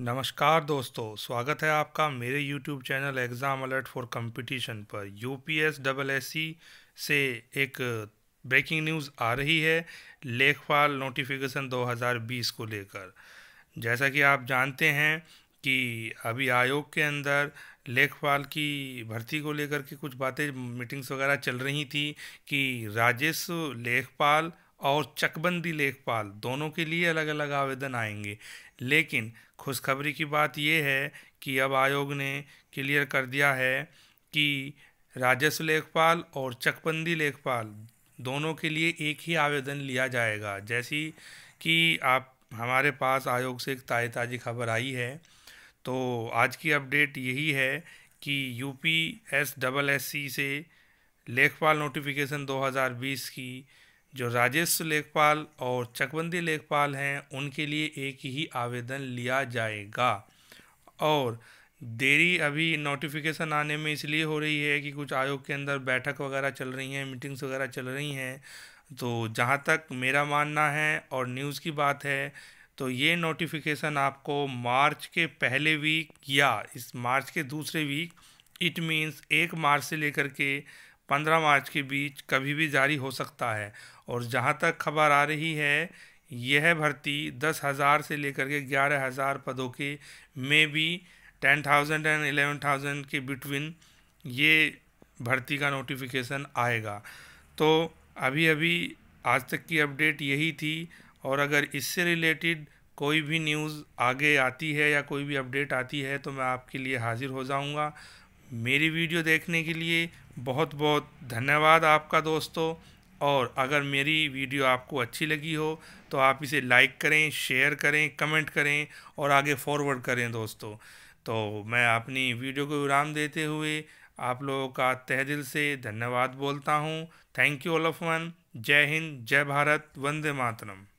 नमस्कार दोस्तों स्वागत है आपका मेरे YouTube channel exam alert for competition पर U P S double S C से एक ब्रेकिंग न्यूज़ आ रही है लेखपाल नोटिफिकेशन 2020 को लेकर जैसा कि आप जानते हैं कि अभी आयोग के अंदर लेखपाल की भर्ती को लेकर के कुछ बातें मीटिंग्स वगैरह चल रही थी कि राजेश लेखपाल और चकबंदी लेखपाल दोनों के लिए अलग अलग आवेदन आएंगे लेकिन खुशखबरी की बात यह है कि अब आयोग ने क्लियर कर दिया है कि राजस्व लेखपाल और चकबंदी लेखपाल दोनों के लिए एक ही आवेदन लिया जाएगा जैसी कि आप हमारे पास आयोग से एक ताज़ी ताज़ी खबर आई है तो आज की अपडेट यही है कि U P S double S C से लेखपाल नोटिफिकेशन 2020 की जो राजेश लेखपाल और चकबंदी लेखपाल हैं उनके लिए एक ही आवेदन लिया जाएगा और देरी अभी नोटिफिकेशन आने में इसलिए हो रही है कि कुछ आयोग के अंदर बैठक वगैरह चल रही हैं मीटिंग्स वगैरह चल रही हैं तो जहाँ तक मेरा मानना है और न्यूज़ की बात है तो ये नोटिफिकेशन आपको मार्च के पहले वीक या इस मार्च के दूसरे वीक इट मीन्स एक मार्च से लेकर के पंद्रह मार्च के बीच कभी भी जारी हो सकता है और जहाँ तक खबर आ रही है यह भर्ती दस हज़ार से लेकर के ग्यारह हज़ार पदों के में भी ten thousand and eleven thousand के बिटवीन ये भर्ती का नोटिफिकेशन आएगा तो अभी अभी आज तक की अपडेट यही थी और अगर इससे रिलेटेड कोई भी न्यूज़ आगे आती है या कोई भी अपडेट आती है तो मैं आपके लिए हाज़िर हो जाऊँगा मेरी वीडियो देखने के लिए बहुत बहुत धन्यवाद आपका दोस्तों और अगर मेरी वीडियो आपको अच्छी लगी हो तो आप इसे लाइक करें शेयर करें कमेंट करें और आगे फॉरवर्ड करें दोस्तों तो मैं अपनी वीडियो को विराम देते हुए आप लोगों का तह दिल से धन्यवाद बोलता हूँ thank you all of one जय हिंद जय भारत वंदे मातरम